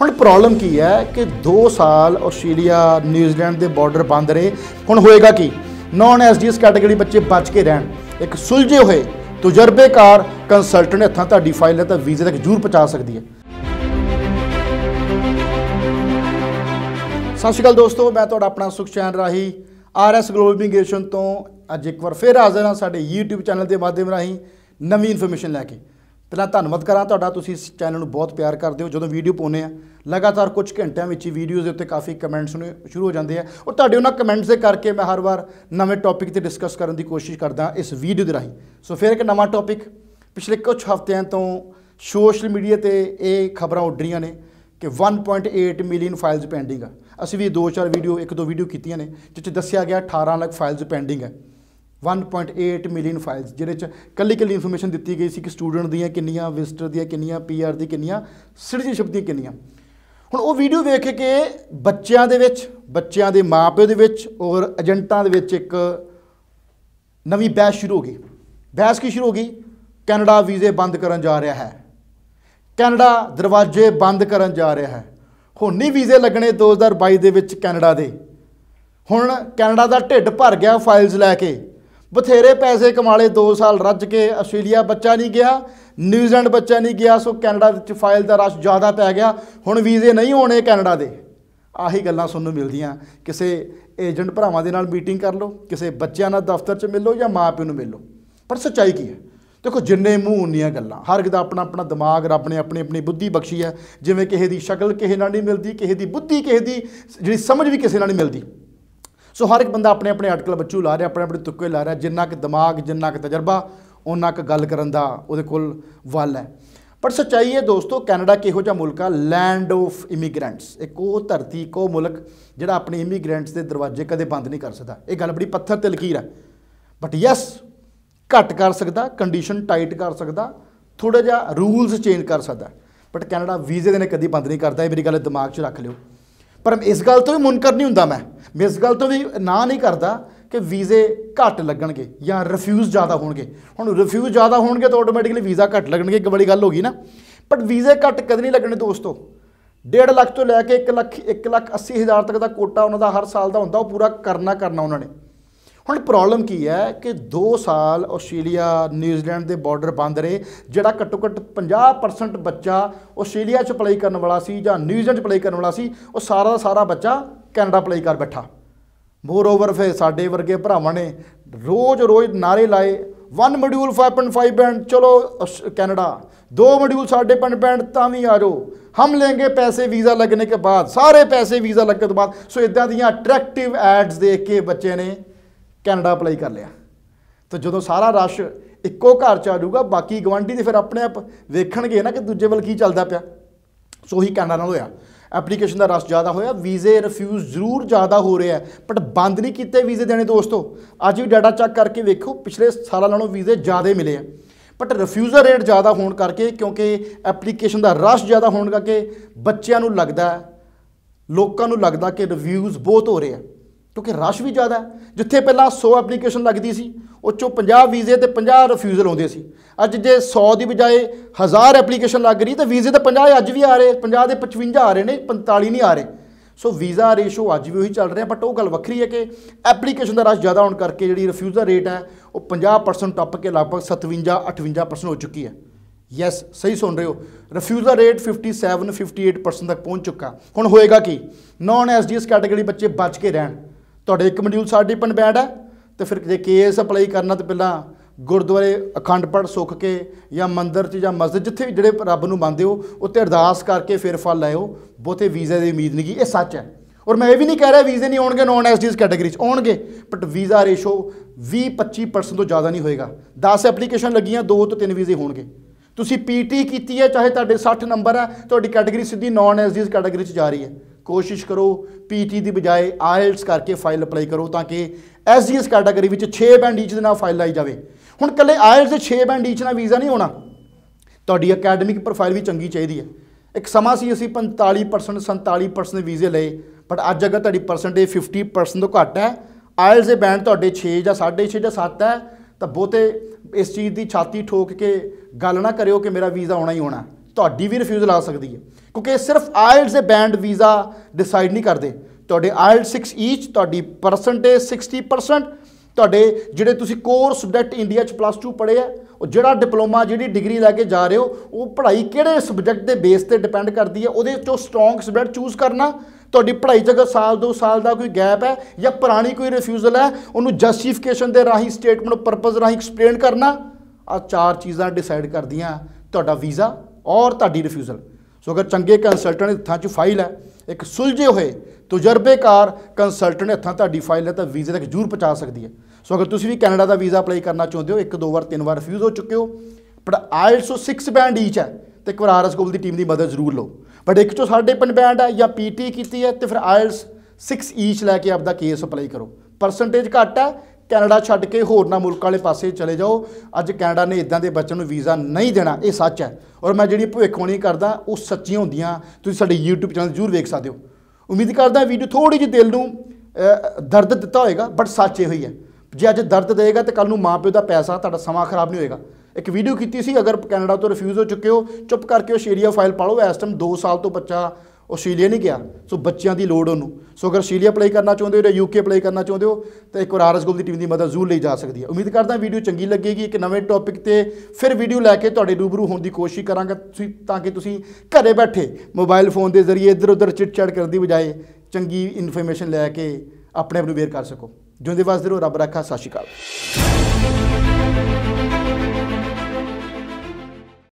ਹੁਣ ਪ੍ਰੋਬਲਮ ਕੀ ਹੈ ਕਿ 2 ਸਾਲ ਆਸਟ੍ਰੇਲੀਆ ਨਿਊਜ਼ੀਲੈਂਡ ਦੇ ਬਾਰਡਰ ਬੰਦ ਰਹੇ ਹੁਣ ਹੋਏਗਾ ਕੀ ਨਾਨ ਐਸਡੀਐਸ ਕੈਟਾਗਰੀ ਬੱਚੇ ਬਚ ਕੇ ਰਹਿਣ ਇੱਕ ਸੁਲਝੇ ਹੋਏ ਤਜਰਬੇਕਾਰ ਕੰਸਲਟੈਂਟ ਹੱਥਾਂ ਤੁਹਾਡੀ ਫਾਈਲ ਹੈ ਤਾਂ ਵੀਜ਼ੇ ਤੱਕ ਜ਼ਰੂਰ ਪਹੁੰਚਾ ਸਕਦੀ ਹੈ ਸਤਿ ਸ਼੍ਰੀ ਅਕਾਲ ਦੋਸਤੋ ਮੈਂ ਤੁਹਾਡਾ ਆਪਣਾ ਸੁਖਚੈਨ ਰਾਹੀ ਆਰਐਸ ਗਲੋਬਲ ਇਮੀਗ੍ਰੇਸ਼ਨ ਤੋਂ ਅੱਜ ਇੱਕ ਵਾਰ ਫੇਰ ਹਾਜ਼ਰ ਹਾਂ ਸਾਡੇ YouTube ਚੈਨਲ ਦੇ ਮਾਧਿਅਮ ਰਾਹੀਂ ਨਵੀਂ ਇਨਫੋਰਮੇਸ਼ਨ ਲੈ ਕੇ ਪਹਿਲਾਂ ਧੰਨਵਾਦ ਕਰਾਂ ਤੁਹਾਡਾ ਤੁਸੀਂ ਇਸ ਚੈਨਲ ਨੂੰ ਬਹੁਤ ਪਿਆਰ ਕਰਦੇ ਹੋ ਜਦੋਂ ਵੀਡੀਓ ਪਾਉਨੇ ਆ ਲਗਾਤਾਰ ਕੁਝ ਘੰਟਿਆਂ ਵਿੱਚ ਹੀ ਵੀਡੀਓਜ਼ ਦੇ ਉੱਤੇ ਕਾਫੀ ਕਮੈਂਟਸ ਨੂੰ ਸ਼ੁਰੂ ਹੋ ਜਾਂਦੇ ਆ ਔਰ ਤੁਹਾਡੇ ਉਹਨਾਂ ਕਮੈਂਟਸ ਦੇ ਕਰਕੇ ਮੈਂ ਹਰ ਵਾਰ ਨਵੇਂ ਟੌਪਿਕ ਤੇ ਡਿਸਕਸ ਕਰਨ ਦੀ ਕੋਸ਼ਿਸ਼ ਕਰਦਾ ਇਸ ਵੀਡੀਓ ਦੇ ਰਾਹੀਂ ਸੋ ਫਿਰ ਇੱਕ ਨਵਾਂ ਟੌਪਿਕ ਪਿਛਲੇ ਕੁਝ ਹਫ਼ਤਿਆਂ ਤੋਂ ਸੋਸ਼ਲ ਮੀਡੀਆ ਤੇ ਇਹ ਖਬਰਾਂ ਉੱਡ ਰਹੀਆਂ ਨੇ ਕਿ 1.8 ਮਿਲੀਅਨ ਫਾਈਲਸ ਪੈਂਡਿੰਗ ਆ ਅਸੀਂ ਵੀ ਦੋ ਚਾਰ ਵੀਡੀਓ ਇੱਕ ਦੋ ਵੀਡੀਓ ਕੀਤੀਆਂ ਨੇ ਜਿੱਥੇ ਦੱਸਿਆ ਗਿਆ 18 ਲੱਖ ਫਾਈਲਸ ਪੈਂਡਿੰਗ ਹੈ 1.8 ਮਿਲੀਅਨ ਫਾਈਲਸ ਜਿਹਦੇ ਚ ਕੱਲੀ ਕੱਲੀ ਇਨਫੋਰਮੇਸ਼ਨ ਦਿੱਤੀ ਗਈ ਸੀ ਕਿ ਸਟੂਡੈਂਟ ਦੀਆਂ ਕਿੰਨੀਆਂ ਵਿਜ਼ਟਰ ਦੀਆਂ ਕਿੰਨੀਆਂ ਪੀਆਰ ਦੀ ਕਿੰਨੀਆਂ ਸਿਟੀਜ਼ਨਸ਼ਿਪ ਦੀਆਂ ਕਿੰਨੀਆਂ ਹੁਣ ਉਹ ਵੀਡੀਓ ਵੇਖ ਕੇ ਬੱਚਿਆਂ ਦੇ ਵਿੱਚ ਬੱਚਿਆਂ ਦੇ ਮਾਪਿਆਂ ਦੇ ਵਿੱਚ ਔਰ ਏਜੰਟਾਂ ਦੇ ਵਿੱਚ ਇੱਕ ਨਵੀਂ ਬਹਿਸ ਸ਼ੁਰੂ ਹੋ ਗਈ ਬਹਿਸ ਕੀ ਸ਼ੁਰੂ ਹੋ ਗਈ ਕੈਨੇਡਾ ਵੀਜ਼ੇ ਬੰਦ ਕਰਨ ਜਾ ਰਿਹਾ ਹੈ ਕੈਨੇਡਾ ਦਰਵਾਜ਼ੇ ਬੰਦ ਕਰਨ ਜਾ ਰਿਹਾ ਹੈ ਹੁਣ ਨਹੀਂ ਵੀਜ਼ੇ ਲੱਗਣੇ 2022 ਦੇ ਵਿੱਚ ਕੈਨੇਡਾ ਦੇ ਹੁਣ ਕੈਨੇਡਾ ਦਾ ਢਿੱਡ ਭਰ ਗਿਆ ਫਾਈਲਸ ਲੈ ਕੇ ਬਥੇਰੇ ਪੈਸੇ ਕਮਾਲੇ 2 ਸਾਲ ਰੱਜ ਕੇ ਆਸਟ੍ਰੇਲੀਆ ਬੱਚਾ ਨਹੀਂ ਗਿਆ ਨਿਊਜ਼ੀਲੈਂਡ ਬੱਚਾ ਨਹੀਂ ਗਿਆ ਸੋ ਕੈਨੇਡਾ ਵਿੱਚ ਫਾਈਲ ਦਾ ਰਸ਼ ਜ਼ਿਆਦਾ ਪੈ ਗਿਆ ਹੁਣ ਵੀਜ਼ੇ ਨਹੀਂ ਹੋਣੇ ਕੈਨੇਡਾ ਦੇ ਆਹੀ ਗੱਲਾਂ ਸੁਣਨ ਨੂੰ ਮਿਲਦੀਆਂ ਕਿਸੇ ਏਜੰਟ ਭਰਾਵਾਂ ਦੇ ਨਾਲ ਮੀਟਿੰਗ ਕਰ ਲਓ ਕਿਸੇ ਬੱਚਿਆਂ ਨਾਲ ਦਫ਼ਤਰ 'ਚ ਮਿਲੋ ਜਾਂ ਮਾਪਿਆਂ ਨੂੰ ਮਿਲੋ ਪਰ ਸੱਚਾਈ ਕੀ ਹੈ ਦੇਖੋ ਜਿੰਨੇ ਮੂੰਹ ਉਨੀਆਂ ਗੱਲਾਂ ਹਰ ਇੱਕ ਦਾ ਆਪਣਾ ਆਪਣਾ ਦਿਮਾਗ ਰੱਬ ਨੇ ਆਪਣੀ ਆਪਣੀ ਬੁੱਧੀ ਬਖਸ਼ੀ ਹੈ ਜਿਵੇਂ ਕਿਸੇ ਦੀ ਸ਼ਕਲ ਕਿਸੇ ਨਾਲ ਨਹੀਂ ਮਿਲਦੀ ਕਿਸੇ ਦੀ ਬੁੱਧੀ ਕਿਸੇ ਦੀ ਜਿਹੜੀ ਸਮਝ ਵੀ ਕਿਸੇ ਨਾਲ ਨਹੀਂ ਮਿਲਦੀ ਸੋ ਹਰ ਇੱਕ ਬੰਦਾ ਆਪਣੇ ਆਪਣੇ ਅਟਕਲ ਬੱਚੂ ਲਾ ਰਿਹਾ ਆਪਣੇ ਆਪਣੇ ਤੁੱਕੇ ਲਾ ਰਿਹਾ ਜਿੰਨਾ ਕਿ ਦਿਮਾਗ ਜਿੰਨਾ ਕਿ ਤਜਰਬਾ ਉਹਨਾਂ ਕ ਗੱਲ ਕਰਨ ਦਾ ਉਹਦੇ ਕੋਲ ਵੱਲ ਹੈ ਪਰ ਸੱਚਾਈ ਹੈ ਦੋਸਤੋ ਕੈਨੇਡਾ ਕਿਹੋ ਜਿਹਾ ਮੁਲਕ ਆ ਲੈਂਡ ਆਫ ਇਮੀਗ੍ਰੈਂਟਸ ਇੱਕ ਉਹ ਧਰਤੀ ਕੋ ਮੁਲਕ ਜਿਹੜਾ ਆਪਣੇ ਇਮੀਗ੍ਰੈਂਟਸ ਦੇ ਦਰਵਾਜ਼ੇ ਕਦੇ ਬੰਦ ਨਹੀਂ ਕਰ ਸਕਦਾ ਇਹ ਗੱਲ ਬੜੀ ਪੱਥਰ ਤੇ ਲਕੀਰ ਹੈ ਬਟ ਯੈਸ ਘਟ ਕਰ ਸਕਦਾ ਕੰਡੀਸ਼ਨ ਟਾਈਟ ਕਰ ਸਕਦਾ ਥੋੜਾ ਜਿਹਾ ਰੂਲਸ ਚੇਂਜ ਕਰ ਸਕਦਾ ਬਟ ਕੈਨੇਡਾ ਵੀਜ਼ੇ ਦੇ ਨੇ ਕਦੀ ਬੰਦ ਨਹੀਂ ਕਰਦਾ ਇਹ ਮੇਰੀ ਗੱਲ ਦਿਮਾਗ 'ਚ ਰੱਖ ਲਿਓ ਪਰ ਇਸ ਗੱਲ ਤੋਂ ਵੀ ਮੁਨਕਰ ਨਹੀਂ ਹੁੰਦਾ ਮੈਂ ਮੈਂ ਇਸ ਗੱਲ ਤੋਂ ਵੀ ਨਾ ਨਹੀਂ ਕਰਦਾ ਕਿ ਵੀਜ਼ੇ ਘੱਟ ਲੱਗਣਗੇ ਜਾਂ ਰਿਫਿਊਜ਼ ਜ਼ਿਆਦਾ ਹੋਣਗੇ ਹੁਣ ਰਿਫਿਊਜ਼ ਜ਼ਿਆਦਾ ਹੋਣਗੇ ਤਾਂ ਆਟੋਮੈਟਿਕਲੀ ਵੀਜ਼ਾ ਘੱਟ ਲੱਗਣਗੇ ਇੱਕ ਬੜੀ ਗੱਲ ਹੋ ਗਈ ਨਾ ਬਟ ਵੀਜ਼ੇ ਘੱਟ ਕਦੇ ਨਹੀਂ ਲੱਗਣੇ ਦੋਸਤੋ 1.5 ਲੱਖ ਤੋਂ ਲੈ ਕੇ 1 ਲੱਖ 1 ਲੱਖ 80 ਹਜ਼ਾਰ ਤੱਕ ਦਾ ਕੋਟਾ ਉਹਨਾਂ ਦਾ ਹਰ ਸਾਲ ਦਾ ਹੁੰਦਾ ਉਹ ਪੂਰਾ ਕਰਨਾ ਕਰਨਾ ਉਹਨਾਂ ਨੇ ਹੁਣ ਪ੍ਰੋਬਲਮ ਕੀ ਹੈ ਕਿ 2 ਸਾਲ ਆਸਟ੍ਰੇਲੀਆ ਨਿਊਜ਼ੀਲੈਂਡ ਦੇ ਬਾਰਡਰ ਬੰਦ ਰਹੇ ਜਿਹੜਾ ਘੱਟੋ ਘੱਟ 50% ਬੱਚਾ ਆਸਟ੍ਰੇਲੀਆ 'ਚ ਪਲੇ ਕਰਨ ਵਾਲਾ ਸੀ ਜਾਂ ਨਿਊਜ਼ੀਲੈਂਡ 'ਚ ਪਲੇ ਕਰਨ ਵਾਲਾ ਸੀ ਉਹ ਸਾਰਾ ਦਾ ਸਾਰਾ ਬੱਚਾ ਕੈਨੇਡਾ ਪਲੇ ਕਰ ਬੈਠਾ ਮੋਰ ਓਵਰ ਫੇ ਸਾਡੇ ਵਰਗੇ ਭਰਾਵਾਂ ਨੇ ਰੋਜ਼-ਰੋਜ਼ ਨਾਰੇ ਲਾਏ ਵਨ ਮੋਡਿਊਲ 5.5 ਬੈਂਡ ਚਲੋ ਕੈਨੇਡਾ ਸਾਡੇ मॉड्यूल ਬੈਂਡ ਤਾਂ ਵੀ ਆ ਜਾਓ ਹਮ ਲੈਂਗੇ ਪੈਸੇ ਵੀਜ਼ਾ ਲੱਗਣੇ ਕੇ ਬਾਅਦ ਸਾਰੇ ਪੈਸੇ ਵੀਜ਼ਾ वीज़ा ਤੋਂ ਬਾਅਦ ਸੋ ਇਦਾਂ ਦੀਆਂ ਅਟਰੈਕਟਿਵ ਐਡਸ ਦੇਖ ਕੇ ਬੱਚੇ ਨੇ ਕੈਨੇਡਾ ਅਪਲਾਈ ਕਰ ਲਿਆ ਤੇ ਜਦੋਂ ਸਾਰਾ ਰਸ਼ ਇੱਕੋ ਘਰ ਚ ਆ ਜਾਊਗਾ ਬਾਕੀ ਗਵਾਂਢੀ ਤੇ ਫਿਰ ਆਪਣੇ ਆਪ ਵੇਖਣਗੇ ਨਾ ਕਿ ਦੂਜੇ ਵੱਲ ਕੀ ਚੱਲਦਾ ਪਿਆ ਸੋ ਹੀ ਕੈਨੇਡਾ ਨਾਲ ਹੋਇਆ ਐਪਲੀਕੇਸ਼ਨ ਦਾ ਰਸ ਜ਼ਿਆਦਾ ਹੋਇਆ ਵੀਜ਼ੇ ਰਿਫਿਊਜ਼ ਜ਼ਰੂਰ ਜ਼ਿਆਦਾ ਹੋ ਰਿਹਾ ਬਟ ਬੰਦ ਨਹੀਂ ਕੀਤੇ ਵੀਜ਼ੇ ਦੇਣੇ ਦੋਸਤੋ ਅੱਜ ਵੀ ਡਾਟਾ ਚੈੱਕ ਕਰਕੇ ਵੇਖੋ ਪਿਛਲੇ ਸਾਲਾਂ ਨਾਲੋਂ ਵੀਜ਼ੇ ਜ਼ਿਆਦਾ ਮਿਲੇ ਆ ਬਟ ਰਿਫਿਊਜ਼ਰ ਰੇਟ ਜ਼ਿਆਦਾ ਹੋਣ ਕਰਕੇ ਕਿਉਂਕਿ ਐਪਲੀਕੇਸ਼ਨ ਦਾ ਰਸ਼ ਜ਼ਿਆਦਾ ਹੋਣ ਕਰਕੇ ਬੱਚਿਆਂ ਨੂੰ ਲੱਗਦਾ ਲੋਕਾਂ ਨੂੰ ਲੱਗਦਾ ਕਿ ਰਿਵਿਊਜ਼ ਬਹੁਤ ਹੋ ਰਹੇ ਆ ਕਿਉਂਕਿ ਰਸ਼ ਵੀ ਜ਼ਿਆਦਾ ਜਿੱਥੇ ਪਹਿਲਾਂ 100 ਐਪਲੀਕੇਸ਼ਨ ਲੱਗਦੀ ਸੀ ਉਹ ਚੋਂ 50 ਵੀਜ਼ੇ ਤੇ 50 ਰਿਫਿਊਜ਼ਲ ਆਉਂਦੇ ਸੀ ਅੱਜ ਜੇ 100 ਦੀ ਬਜਾਏ 1000 ਐਪਲੀਕੇਸ਼ਨ ਲੱਗ ਰਹੀ ਤੇ ਵੀਜ਼ੇ ਤੇ 50 ਅੱਜ ਵੀ ਆ ਰਹੇ 50 ਦੇ 55 ਆ ਰਹੇ ਨੇ 45 ਨਹੀਂ ਆ ਰਹੇ ਸੋ ਵੀਜ਼ਾ ਰੇਸ਼ੋ ਅੱਜ ਵੀ ਉਹੀ ਚੱਲ ਰਿਹਾ ਬਟ ਉਹ ਗੱਲ ਵੱਖਰੀ ਹੈ ਕਿ ਐਪਲੀਕੇਸ਼ਨ ਦਾ ਰਸ਼ ਜ਼ਿਆਦਾ ਹੋਣ ਕਰਕੇ ਜਿਹੜੀ ਰਿਫਿਊਜ਼ਲ ਰੇਟ ਹੈ ਉਹ 50% ਟੱਪ ਕੇ ਲਗਭਗ 57 58% ਹੋ ਚੁੱਕੀ ਹੈ ਯੈਸ ਸਹੀ ਸੁਣ ਰਹੇ ਹੋ ਰਿਫਿਊਜ਼ਲ ਰੇਟ 57 58% ਤੱਕ ਪਹੁੰਚ ਚੁੱਕਾ ਹੁਣ ਹੋਏਗਾ ਕੀ ਨਾਨ ਐਸਡੀਐਸ ਕੈਟਾਗਰੀ ਬੱਚੇ ਬਚ ਕੇ ਰਹਿਣ ਤੁਹਾਡੇ ਇੱਕ ਮੋਡਿਊਲ ਸਾਡੀ ਪਨਬੈਡ ਹੈ ਤੇ ਫਿਰ ਜੇ ਕੇਸ ਅਪਲਾਈ ਕਰਨਾ ਤੇ ਪਹਿਲਾਂ ਗੁਰਦੁਆਰੇ ਅਖੰਡ ਪੜ ਸੁੱਖ ਕੇ ਜਾਂ ਮੰਦਿਰ 'ਚ ਜਾਂ ਮਸਜਿਦ ਜਿੱਥੇ ਵੀ ਜਿਹੜੇ ਰੱਬ ਨੂੰ ਮੰਨਦੇ ਹੋ ਉੱਤੇ ਅਰਦਾਸ ਕਰਕੇ ਫਿਰ ਫਲ ਲਾਇਓ ਬਹੁਤੇ ਵੀਜ਼ੇ ਦੀ ਉਮੀਦ ਨਹੀਂ ਇਹ ਸੱਚ ਹੈ ਔਰ ਮੈਂ ਇਹ ਵੀ ਨਹੀਂ ਕਹਿ ਰਿਹਾ ਵੀਜ਼ੇ ਨਹੀਂ ਆਉਣਗੇ ਨੌਨ ਐਸਡੀਜ਼ ਕੈਟਾਗਰੀ 'ਚ ਆਉਣਗੇ ਬਟ ਵੀਜ਼ਾ ਰੇਸ਼ੋ 20-25% ਤੋਂ ਜ਼ਿਆਦਾ ਨਹੀਂ ਹੋਏਗਾ 10 ਐਪਲੀਕੇਸ਼ਨ ਲੱਗੀਆਂ 2 ਤੋਂ 3 ਵੀਜ਼ੇ ਹੋਣਗੇ ਤੁਸੀਂ ਪੀਟੀ ਕੀਤੀ ਹੈ ਚਾਹੇ ਤੁਹਾਡੇ 60 ਨੰਬਰ ਹੈ ਤੁਹਾਡੀ ਕੈਟਾਗਰੀ ਸਿੱਧੀ ਨੌਨ ਐਸਡੀਜ਼ ਕੈਟਾਗਰੀ 'ਚ ਜਾ ਰਹੀ ਹੈ ਕੋਸ਼ਿਸ਼ ਕਰੋ ਪੀਟੀ ਦੀ ਬਜਾਏ ਆਇਲਟਸ ਕਰਕੇ ਫਾਈਲ ਅਪਲਾਈ ਕਰੋ ਤਾਂ ਕਿ ਐਸਜੀਐਸ ਕੈਟਾਗਰੀ ਵਿੱਚ 6 ਬੈਂਡ ਈਚ ਦੇ ਨਾਲ ਫਾਈਲ ਲਾਈ ਜਾਵੇ ਹੁਣ ਕੱਲੇ ਆਇਲਟਸ ਦੇ 6 ਬੈਂਡ ਈਚ ਨਾਲ ਵੀਜ਼ਾ ਨਹੀਂ ਹੋਣਾ ਤੁਹਾਡੀ ਅਕੈਡਮਿਕ ਪ੍ਰੋਫਾਈਲ ਵੀ ਚੰਗੀ ਚਾਹੀਦੀ ਹੈ ਇੱਕ ਸਮਾਂ ਸੀ ਅਸੀਂ 45% 47% ਵੀਜ਼ੇ ਲਏ ਬਟ ਅੱਜ ਅਗਰ ਤੁਹਾਡੀ ਪਰਸੈਂਟੇਜ 50% ਤੋਂ ਘੱਟ ਹੈ ਆਇਲਸ ਦੇ ਬੈਂਡ ਤੁਹਾਡੇ 6 ਜਾਂ 6.5 ਜਾਂ 7 ਹੈ ਤਾਂ ਬਹੁਤੇ ਇਸ ਚੀਜ਼ ਦੀ ਛਾਤੀ ਠੋਕ ਕੇ ਗੱਲ ਨਾ ਕਰਿਓ ਕਿ ਮੇਰਾ ਵੀਜ਼ਾ ਆਉਣਾ ਹੀ ਹੋਣਾ ਤੁਹਾਡੀ ਵੀ ਰਿਫਿਊਜ਼ਲ ਆ ਸਕਦੀ ਹੈ ਕਿਉਂਕਿ ਸਿਰਫ ਆਇਲਸ ਦੇ ਬੈਂਡ ਵੀਜ਼ਾ ਡਿਸਾਈਡ ਨਹੀਂ ਕਰਦੇ ਤੁਹਾਡੇ ਆਇਲ 6 ਈਚ ਤੁਹਾਡੀ ਪਰਸੈਂਟੇਜ 60% ਤੁਹਾਡੇ ਜਿਹੜੇ ਤੁਸੀਂ ਕੋਰ ਸਬਜੈਕਟ ਇੰਡੀਆ ਚ ਪਲੱਸ 2 ਪੜ੍ਹੇ ਆ ਉਹ ਜਿਹੜਾ ਡਿਪਲੋਮਾ ਜਿਹੜੀ ਡਿਗਰੀ ਲੈ ਕੇ ਜਾ ਰਹੇ ਹੋ ਉਹ ਪੜ੍ਹਾਈ ਕਿਹੜੇ ਸਬਜੈਕਟ ਦੇ ਬੇਸ ਤੇ ਡਿਪੈਂਡ ਕਰਦੀ ਹੈ ਉਹਦੇ ਚੋਂ ਸਟਰੋਂਗ ਸਬਜੈਕਟ ਚੂਜ਼ ਕਰਨਾ ਤੁਹਾਡੀ ਪੜ੍ਹਾਈ 'ਚ ਸਾਲ ਦੋ ਸਾਲ ਦਾ ਕੋਈ ਗੈਪ ਹੈ ਜਾਂ ਪੁਰਾਣੀ ਕੋਈ ਰਿਫਿਊਜ਼ਲ ਹੈ ਉਹਨੂੰ ਜਸਟੀਫਿਕੇਸ਼ਨ ਦੇ ਰਾਹੀਂ ਸਟੇਟਮੈਂਟ ਪਰਪਸ ਰਾਹੀਂ ਐਕਸਪਲੇਨ ਕਰਨਾ ਆ ਚਾਰ ਚੀਜ਼ਾਂ ਡਿਸਾਈਡ ਕਰਦੀਆਂ ਤੁਹਾਡਾ ਵੀਜ਼ਾ ਔਰ ਤੁਹਾਡੀ ਰਿਫਿਊਜ਼ਲ ਸੋ ਅਗਰ ਚੰਗੇ ਕੰਸਲਟੈਂਟ ਹੱਥਾਂ 'ਚ ਫਾਈਲ ਹੈ ਇੱਕ ਸੁਲਝੇ ਹੋਏ ਤਜਰਬੇਕਾਰ ਕੰਸਲਟੈਂਟ ਹੱਥਾਂ ਤੁਹਾਡੀ ਫਾਈਲ ਹੈ ਤਾਂ ਵੀਜ਼ੇ ਤੱਕ ਜ਼ਰੂਰ ਪਹੁੰਚਾ ਸਕਦੀ ਹੈ ਸੋ ਅਗਰ ਤੁਸੀਂ ਵੀ ਕੈਨੇਡਾ ਦਾ ਵੀਜ਼ਾ ਅਪਲਾਈ ਕਰਨਾ ਚਾਹੁੰਦੇ ਹੋ ਇੱਕ ਦੋ ਵਾਰ ਤਿੰਨ ਵਾਰ ਰਿਫਿਊਜ਼ ਹੋ ਚੁੱਕੇ ਹੋ ਬਟ ਆਇਲਸ 6 ਬੈਂਡ ਈਚ ਹੈ ਤੇ ਇੱਕ ਵਾਰ ਆਰਐਸ ਗੋਲ ਦੀ ਟੀਮ ਦੀ ਮਦਦ ਜ਼ਰੂਰ ਲਓ ਬਟ ਇੱਕ ਚੋ ਸਾਡੇ ਪੰਜ ਬੈਂਡ ਹੈ ਜਾਂ ਪੀਟੀ ਕੀਤੀ ਹੈ ਤੇ ਫਿਰ ਆਇਲਸ 6 ਈਚ ਲੈ ਕੇ ਆਪਦਾ ਕੇਸ ਅਪਲਾਈ ਕਰੋ ਪਰਸੈਂਟੇਜ ਘੱਟ ਹੈ ਕੈਨੇਡਾ ਛੱਡ ਕੇ ਹੋਰਨਾਂ ਮੁਲਕਾਂ ਵਾਲੇ ਪਾਸੇ ਚਲੇ ਜਾਓ ਅੱਜ ਕੈਨੇਡਾ ਨੇ ਇਦਾਂ ਦੇ ਬੱਚਿਆਂ ਨੂੰ ਵੀਜ਼ਾ ਨਹੀਂ ਦੇਣਾ ਇਹ ਸੱਚ ਹੈ ਔਰ ਮੈਂ ਜਿਹੜੀ ਭਵਿੱਖਬਾਣੀ ਕਰਦਾ ਉਹ ਸੱਚੀਆਂ ਹੁੰਦੀਆਂ ਤੁਸੀਂ ਸਾਡੇ YouTube ਚੈਨਲ ਜ਼ਰੂਰ ਵੇਖ ਸਕਦੇ ਹੋ ਉਮੀਦ ਕਰਦਾ ਵੀਡੀਓ ਥੋੜੀ ਜਿਹੀ ਦਿਲ ਨੂੰ ਦਰਦ ਦਿੱਤਾ ਹੋਏਗਾ ਬਟ ਸੱਚ ਹੋਈ ਹੈ ਜੇ ਅੱਜ ਦਰਦ ਦੇਗਾ ਤੇ ਕੱਲ ਨੂੰ ਮਾਪਿਓ ਦਾ ਪੈਸਾ ਤੁਹਾਡਾ ਸਮਾਂ ਖਰਾਬ ਨਹੀਂ ਹੋਏਗਾ ਇੱਕ ਵੀਡੀਓ ਕੀਤੀ ਸੀ ਅਗਰ ਕੈਨੇਡਾ ਤੋਂ ਰਿਫਿਊਜ਼ ਹੋ ਚੁੱਕੇ ਹੋ ਚੁੱਪ ਕਰਕੇ ਉਹ ਸ਼ੇਰੀਆ ਫਾਈਲ ਪਾ ਲਓ ਇਸ ਟਾਈਮ 2 ਸਾਲ ਤੋਂ ਬੱਚਾ ਆਸਟ੍ਰੇਲੀਆ ਨਹੀਂ ਗਿਆ ਸੋ ਬੱਚਿਆਂ ਦੀ ਲੋੜ ਉਹਨੂੰ ਸੋ ਅਗਰ ਆਸਟ੍ਰੇਲੀਆ ਪਲੇ ਕਰਨਾ ਚਾਹੁੰਦੇ ਹੋ ਜਾਂ ਯੂਕੇ ਪਲੇ ਕਰਨਾ ਚਾਹੁੰਦੇ ਹੋ ਤਾਂ ਇੱਕ ਵਾਰ ਆਰਐਸ ਗੋਲ ਦੀ ਟੀਮ ਦੀ ਮਦਦ ਜ਼ਰੂਰ ਲਈ ਜਾ ਸਕਦੀ ਹੈ ਉਮੀਦ ਕਰਦਾ ਵੀਡੀਓ ਚੰਗੀ ਲੱਗੇਗੀ ਇੱਕ ਨਵੇਂ ਟੌਪਿਕ ਤੇ ਫਿਰ ਵੀਡੀਓ ਲੈ ਕੇ ਤੁਹਾਡੇ ਰੂਬਰੂ ਹੋਣ ਦੀ ਕੋਸ਼ਿਸ਼ ਕਰਾਂਗਾ ਤੁਸੀਂ ਤਾਂ ਕਿ ਤੁਸੀਂ ਘਰੇ ਬੈਠੇ ਮੋਬਾਈਲ ਫੋਨ ਦੇ ਜ਼ਰੀਏ ਇੱਧਰ ਉੱਧਰ ਚਿੱਟ-ਚੜ ਕਰਨ ਦੀ ਬਜਾਏ ਚੰਗੀ ਇਨਫੋਰਮੇਸ਼ਨ ਲੈ ਕੇ ਆਪਣੇ ਆਪ ਨੂੰ ਵੇਅਰ ਕਰ ਸਕੋ ਜਿਉਂਦੇ ਵਾਸਤੇ ਰੱਬ ਰੱਖਾ ਸਾਸ਼ੀਕਾਲ